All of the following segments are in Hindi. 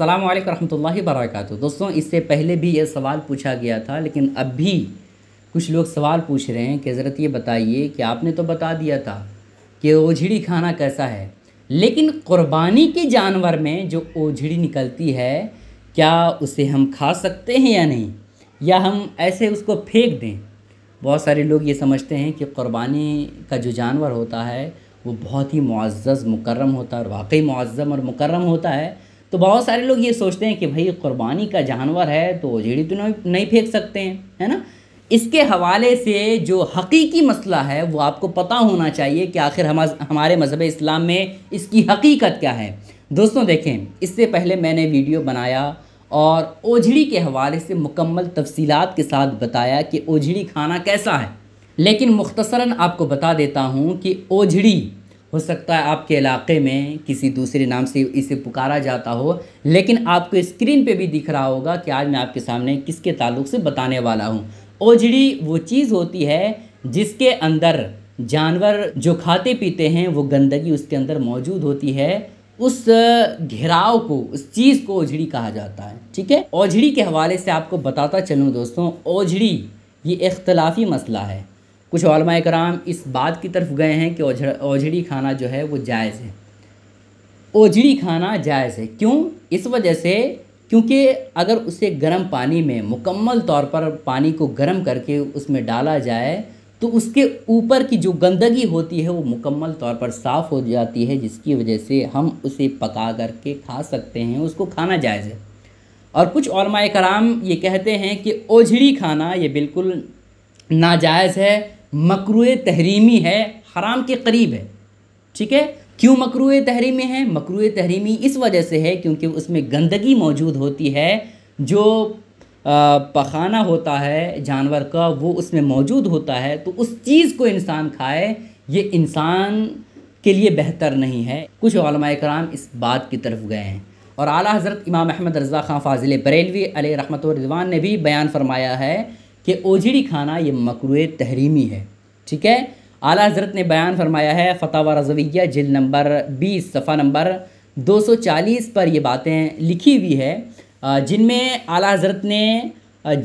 अल्लाम वरहमल वरक़ दोस्तों इससे पहले भी यह सवाल पूछा गया था लेकिन अब भी कुछ लोग सवाल पूछ रहे हैं कि हज़रत ये बताइए कि आपने तो बता दिया था कि ओझड़ी खाना कैसा है लेकिन क़ुरबानी के जानवर में जो ओझड़ी निकलती है क्या उसे हम खा सकते हैं या नहीं या हम ऐसे उसको फेंक दें बहुत सारे लोग ये समझते हैं कि क़ुरबानी का जो जानवर होता है वो बहुत ही मुआज़ मुकर्रम होता है और वाकई मुआज़म और मुकर्रम होता है तो बहुत सारे लोग ये सोचते हैं कि भाई क़ुरबानी का जानवर है तो झीड़ी तो नहीं फेंक सकते हैं है ना इसके हवाले से जो हकीकी मसला है वो आपको पता होना चाहिए कि आखिर हम हमारे मज़हब इस्लाम में इसकी हकीकत क्या है दोस्तों देखें इससे पहले मैंने वीडियो बनाया और ओझड़ी के हवाले से मुकम्मल तफसीलात के साथ बताया कि ओझड़ी खाना कैसा है लेकिन मुख्तसरा आपको बता देता हूँ कि ओझड़ी हो सकता है आपके इलाके में किसी दूसरे नाम से इसे पुकारा जाता हो लेकिन आपको स्क्रीन पे भी दिख रहा होगा कि आज मैं आपके सामने किसके ताल्लुक से बताने वाला हूँ ओझड़ी वो चीज़ होती है जिसके अंदर जानवर जो खाते पीते हैं वो गंदगी उसके अंदर मौजूद होती है उस घेराव को उस चीज़ को ओझड़ी कहा जाता है ठीक है ओझड़ी के हवाले से आपको बताता चलूँ दोस्तों ओझड़ी ये इख्तलाफी मसला है कुछ ओलमा कराम इस बात की तरफ गए हैं कि ओझड़ी खाना जो है वो जायज़ है ओझड़ी खाना जायज़ है क्यों इस वजह से क्योंकि अगर उसे गर्म पानी में मुकम्मल तौर पर पानी को गर्म करके उसमें डाला जाए तो उसके ऊपर की जो गंदगी होती है वो मुकम्मल तौर पर साफ़ हो जाती है जिसकी वजह से हम उसे पका करके खा सकते हैं उसको खाना जायज़ है और कुछ और कराम ये कहते हैं कि ओझड़ी खाना ये बिल्कुल नाजायज़ है मकरू तहरीमी है हराम के करीब है ठीक है क्यों मकरू तहरीमी है मकरू तहरीमी इस वजह से है क्योंकि उसमें गंदगी मौजूद होती है जो पखाना होता है जानवर का वो उसमें मौजूद होता है तो उस चीज़ को इंसान खाए ये इंसान के लिए बेहतर नहीं है कुछ कराम इस बात की तरफ गए हैं और आला हज़रत इमाम अहमद रज़ा ख़ान फाजिल बरेलवी रحمत रिजवान ने भी बयान फरमाया है कि ओझड़ी खाना ये मकरू तहरीमी है ठीक है आला हजरत ने बयान फरमाया है फ़तवा रजविया जिल नंबर बीस सफ़ा नंबर 240 पर ये बातें लिखी हुई है जिनमें आला हजरत ने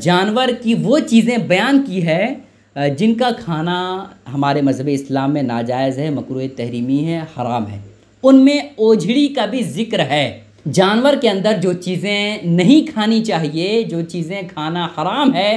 जानवर की वो चीज़ें बयान की है जिनका खाना हमारे मज़हब इस्लाम में नाजायज़ है मकरू तहरीमी है हराम है उनमें ओझड़ी का भी ज़िक्र है जानवर के अंदर जो चीज़ें नहीं खानी चाहिए जो चीज़ें खाना हराम है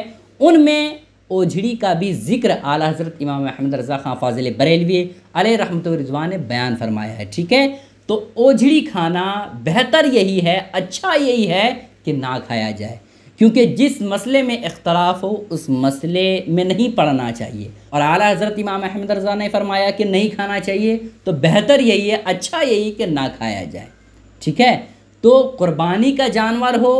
उनमें ओझड़ी का भी जिक्र आला हजरत इमाम अहमद रजा खां फाजिल बरेलवी अल रहमत रिजवान ने बयान फरमाया है ठीक है तो ओझड़ी खाना बेहतर यही है अच्छा यही है कि ना खाया जाए क्योंकि जिस मसले में इख्तलाफ हो उस मसले में नहीं पढ़ना चाहिए और आला हज़रत इमाम अहमद रजा ने फरमाया कि नहीं खाना चाहिए तो बेहतर यही है अच्छा यही कि ना खाया जाए ठीक है तो क़ुरबानी का जानवर हो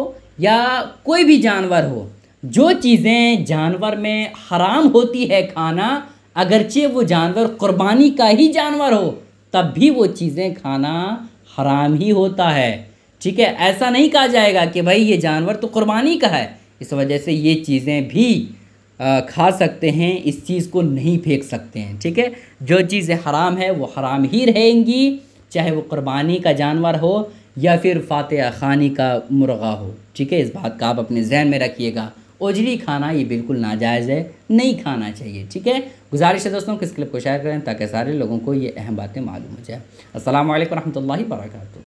या कोई भी जानवर हो जो चीज़ें जानवर में हराम होती है खाना अगरचे वो जानवर क़ुरबानी का ही जानवर हो तब भी वो चीज़ें खाना हराम ही होता है ठीक है ऐसा नहीं कहा जाएगा कि भाई ये जानवर तो क़ुरबानी का है इस वजह से ये चीज़ें भी खा सकते हैं इस चीज़ को नहीं फेंक सकते हैं ठीक है जो चीज़ें हराम है वो हराम ही रहेंगी चाहे वो क़ुरबानी का जानवर हो या फिर फातह खानी का मुर्गा हो ठीक है इस बात का आप अपने जहन में रखिएगा ओजली खाना ये बिल्कुल नाजायज़ है नहीं खाना चाहिए ठीक है गुजारिश है दोस्तों कि इस क्लिप को शेयर करें ताकि सारे लोगों को ये अहम बातें मालूम हो जाए असल वरहमल वर्का